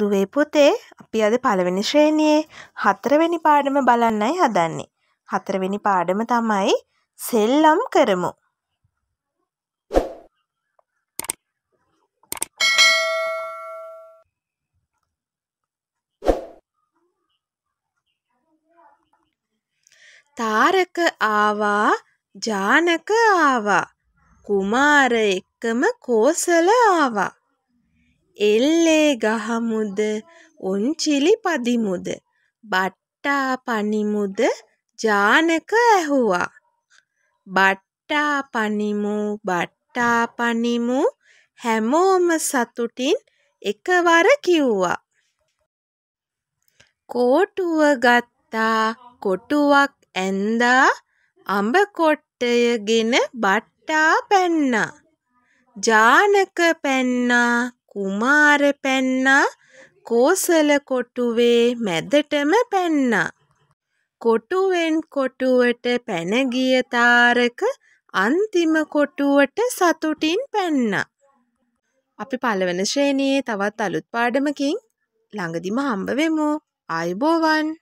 දුවේ පුතේ අපි අද පළවෙනි ශ්‍රේණියේ හතරවෙනි පාඩම බලන්නයි හදන්නේ. හතරවෙනි පාඩම තමයි සෙල්ලම් කරමු. තාරක ආවා ජානක ආවා කුමාර එක්කම කෝසල ආවා එල්ලේ ගහමුද උංචිලි පදිමුද බට්ටා පනිමුද ජානක ඇහුවා බට්ටා පනිමු බට්ටා පනිමු හැමෝම සතුටින් එකවර කිව්වා කෝටුව ගත්තා කොටුවක් ඇන්දා අඹ කොට්ටයගෙන බට්ටා පැන්නා ජානක පැන්නා කුමාර පැන්නා කෝසල කොටුවේ මැදටම පැන්නා. කොටුවෙන් කොටුවට පැනගිය තාරක අන්තිම කොටුවට සතුටින් පැන්නා. අපි පළවන ශ්‍රේණියේ තවත් අලුත් පාඩමකින් ළඟදිම හම්බ වෙමු. ආයුබෝවන්.